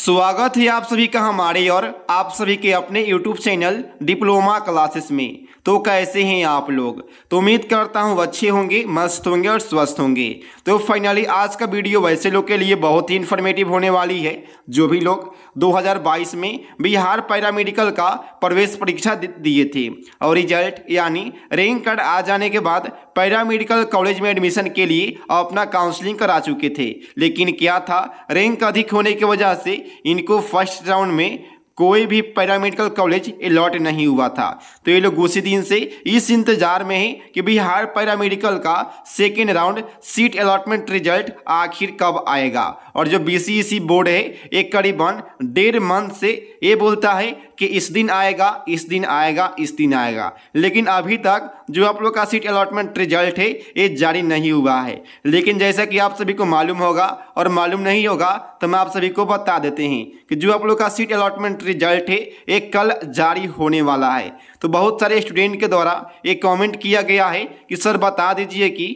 स्वागत है आप सभी का हमारे और आप सभी के अपने YouTube चैनल डिप्लोमा क्लासेस में तो कैसे हैं आप लोग तो उम्मीद करता हूँ अच्छे होंगे मस्त होंगे और स्वस्थ होंगे तो फाइनली आज का वीडियो वैसे लोग के लिए बहुत ही इन्फॉर्मेटिव होने वाली है जो भी लोग 2022 में बिहार पैरामेडिकल का प्रवेश परीक्षा दिए थे और रिजल्ट यानी रैंक कार्ड आ जाने के बाद पैरामेडिकल कॉलेज में एडमिशन के लिए अपना काउंसलिंग करा चुके थे लेकिन क्या था रैंक अधिक होने की वजह से इनको फर्स्ट राउंड में कोई भी पैरामेडिकल कॉलेज अलॉट नहीं हुआ था तो ये लोग उसी दिन से इस इंतजार में हैं कि बिहार पैरामेडिकल का second round seat allotment result आखिर कब आएगा और जो बी बोर्ड e है ये करीबन डेढ़ मंथ से ये बोलता है कि इस दिन आएगा इस दिन आएगा इस दिन आएगा लेकिन अभी तक जो आप लोग का सीट अलॉटमेंट रिजल्ट है ये जारी नहीं हुआ है लेकिन जैसा कि आप सभी को मालूम होगा और मालूम नहीं होगा तो मैं आप सभी को बता देते हैं कि जो आप लोग का सीट अलॉटमेंट रिजल्ट है ये कल जारी होने वाला है तो बहुत सारे स्टूडेंट के द्वारा ये कमेंट किया गया है कि सर बता दीजिए कि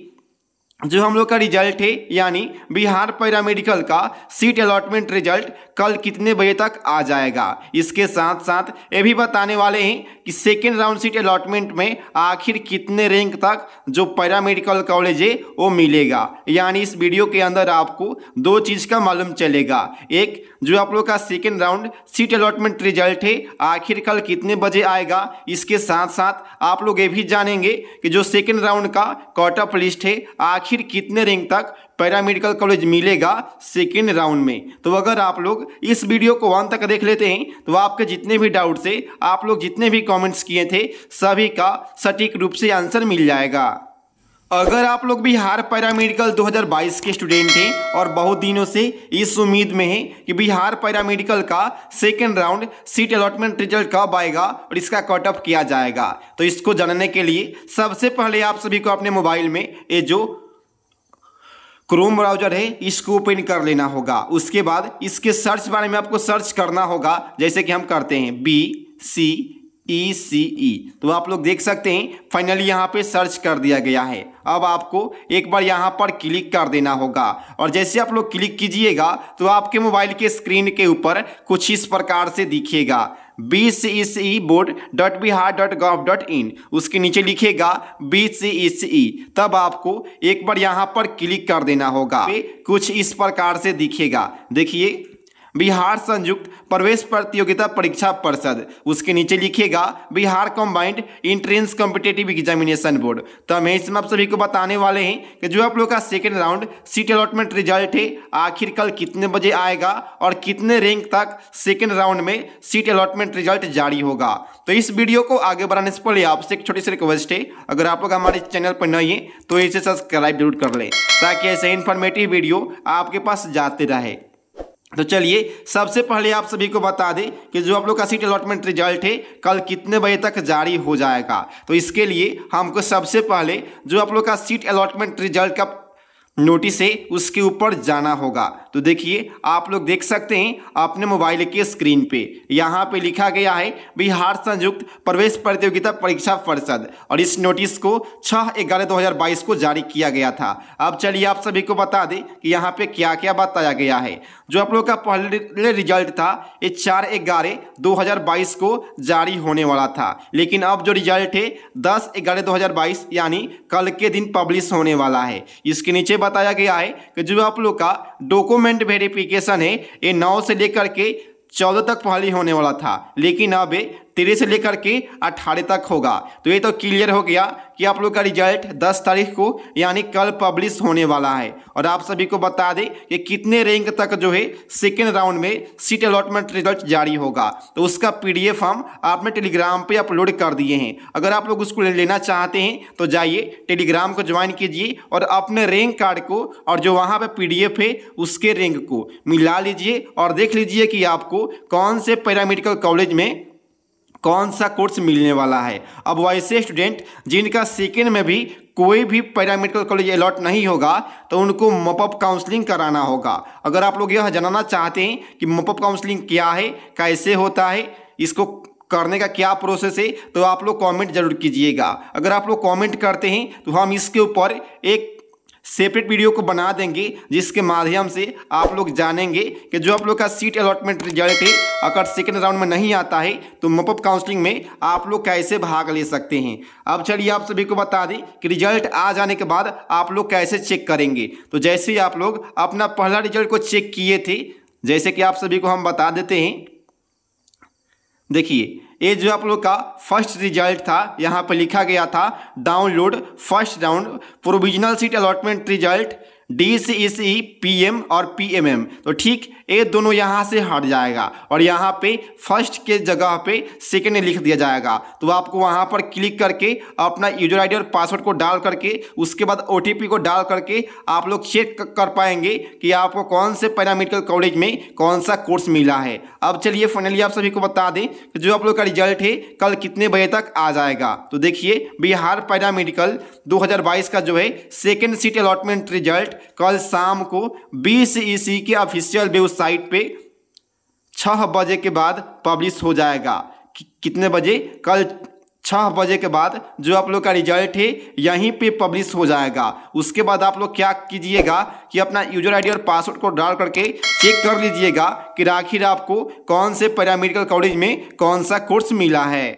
जो हम लोग का रिजल्ट है यानी बिहार पैरामेडिकल का सीट अलॉटमेंट रिजल्ट कल कितने बजे तक आ जाएगा इसके साथ साथ ये भी बताने वाले हैं कि सेकेंड राउंड सीट अलॉटमेंट में आखिर कितने रैंक तक जो पैरामेडिकल कॉलेज है वो मिलेगा यानी इस वीडियो के अंदर आपको दो चीज़ का मालूम चलेगा एक जो आप लोग का second round seat allotment result है आखिर कल कितने बजे आएगा इसके साथ साथ आप लोग ये भी जानेंगे कि जो सेकेंड राउंड का कॉटअप लिस्ट है आखिर आखिर कितने रैंक तक पैरामेडिकल कॉलेज मिलेगा सेकेंड राउंड में तो अगर आप लोग इस वीडियो को वन तक देख लेते हैं तो आपके जितने भी डाउट से आप लोग जितने भी कमेंट्स किए थे सभी का सटीक रूप से आंसर मिल जाएगा अगर आप लोग बिहार पैरामेडिकल 2022 के स्टूडेंट हैं और बहुत दिनों से इस उम्मीद में हैं कि बिहार पैरामेडिकल का second round seat allotment result कब आएगा और इसका कट ऑफ किया जाएगा तो इसको जानने के लिए सबसे पहले आप सभी को अपने मोबाइल में ये जो क्रोम ब्राउजर है इसको ओपन कर लेना होगा उसके बाद इसके सर्च बारे में आपको सर्च करना होगा जैसे कि हम करते हैं बी सी ई सी ई तो आप लोग देख सकते हैं फाइनली यहाँ पे सर्च कर दिया गया है अब आपको एक बार यहाँ पर क्लिक कर देना होगा और जैसे आप लोग क्लिक कीजिएगा तो आपके मोबाइल के स्क्रीन के ऊपर कुछ इस प्रकार से दिखेगा B C E board dot Bihar dot gov dot in उसके नीचे लिखेगा बी सी ई तब आपको एक बार यहाँ पर क्लिक कर देना होगा कुछ इस प्रकार से दिखेगा देखिए बिहार संयुक्त प्रवेश प्रतियोगिता परीक्षा परिषद उसके नीचे लिखेगा Bihar combined entrance competitive examination board तो हम इसमें आप सभी को बताने वाले हैं कि जो आप लोग का second round seat allotment result है आखिर कल कितने बजे आएगा और कितने रैंक तक सेकेंड राउंड में सीट अलॉटमेंट रिजल्ट जारी होगा तो इस वीडियो को आगे बढ़ाने से पहले आपसे एक छोटी सी रिक्वेस्ट है अगर आप लोग हमारे चैनल पर नहीं है तो इसे सब्सक्राइब जरूर कर लें ताकि ऐसे इन्फॉर्मेटिव वीडियो आपके पास जाते रहे तो चलिए सबसे पहले आप सभी को बता दें कि जो आप लोग का सीट अलॉटमेंट रिजल्ट है कल कितने बजे तक जारी हो जाएगा तो इसके लिए हमको सबसे पहले जो आप लोग का सीट अलॉटमेंट रिजल्ट का नोटिस है उसके ऊपर जाना होगा तो देखिए आप लोग देख सकते हैं अपने मोबाइल के स्क्रीन पे यहाँ पे लिखा गया है बिहार संयुक्त प्रवेश प्रतियोगिता परीक्षा परिषद और इस नोटिस को छह ग्यारह दो हज़ार बाईस को जारी किया गया था अब चलिए आप सभी को बता दें कि यहाँ पे क्या क्या बताया गया है जो आप लोग का पहले रिजल्ट था ये चार ग्यारह दो हज़ार बाईस को जारी होने वाला था लेकिन अब जो रिजल्ट है दस ग्यारह दो हज़ार बाईस यानी कल के दिन पब्लिश होने वाला है इसके नीचे बताया गया है कि जो आप लोग का डॉक्यूमेंट वेरिफिकेशन है ये नौ से लेकर के चौदह तक पहले होने वाला था लेकिन अब तेरह से लेकर के अट्ठारह तक होगा तो ये तो क्लियर हो गया कि आप लोग का रिजल्ट 10 तारीख को यानी कल पब्लिश होने वाला है और आप सभी को बता दें कि कितने रैंक तक जो है सेकेंड राउंड में सीट अलॉटमेंट रिजल्ट जारी होगा तो उसका पीडीएफ हम आपने टेलीग्राम पे अपलोड कर दिए हैं अगर आप लोग उसको लेना चाहते हैं तो जाइए टेलीग्राम को ज्वाइन कीजिए और अपने रैंक कार्ड को और जो वहाँ पर एफ है उसके रैंक को मिला लीजिए और देख लीजिए कि आपको कौन से पैरामेडिकल कॉलेज में कौन सा कोर्स मिलने वाला है अब वैसे स्टूडेंट जिनका सेकेंड में भी कोई भी पैरामेडिकल कॉलेज अलॉट नहीं होगा तो उनको मपअप काउंसलिंग कराना होगा अगर आप लोग यह जानना चाहते हैं कि मपअप काउंसलिंग क्या है कैसे होता है इसको करने का क्या प्रोसेस है तो आप लोग कमेंट जरूर कीजिएगा अगर आप लोग कमेंट करते हैं तो हम इसके ऊपर एक सेपरेट वीडियो को बना देंगे जिसके माध्यम से आप लोग जानेंगे कि जो आप लोग का सीट अलॉटमेंट रिजल्ट है अगर सेकेंड राउंड में नहीं आता है तो मपअप काउंसलिंग में आप लोग कैसे भाग ले सकते हैं अब चलिए आप सभी को बता दें कि रिजल्ट आ जाने के बाद आप लोग कैसे चेक करेंगे तो जैसे ही आप लोग अपना पहला रिजल्ट को चेक किए थे जैसे कि आप सभी को हम बता देते हैं देखिए ये जो आप लोग का फर्स्ट रिजल्ट था यहाँ पर लिखा गया था download first round provisional seat allotment result D C E C PM और पीएमएम तो ठीक ये दोनों यहाँ से हट जाएगा और यहाँ पे फर्स्ट के जगह पे सेकेंड लिख दिया जाएगा तो आपको वहाँ पर क्लिक करके अपना यूजर आईडी और पासवर्ड को डाल करके उसके बाद ओ को डाल करके आप लोग चेक कर पाएंगे कि आपको कौन से पैरामेडिकल कॉलेज में कौन सा कोर्स मिला है अब चलिए फाइनली आप सभी को बता दें कि जो आप लोग का रिजल्ट है कल कितने बजे तक आ जाएगा तो देखिए बिहार पैरामेडिकल बाईस का जो है सेकेंड सीट अलॉटमेंट रिजल्ट कल शाम को सी के ऑफिशियल वेबसाइट पे छः बजे के बाद पब्लिश हो जाएगा कि, कितने बजे कल छः बजे के बाद जो आप लोग का रिजल्ट है यहीं पे पब्लिश हो जाएगा उसके बाद आप लोग क्या कीजिएगा कि अपना यूजर आईडी और पासवर्ड को डाल करके चेक कर लीजिएगा कि आखिर आपको कौन से पैरामेडिकल कॉलेज में कौन सा कोर्स मिला है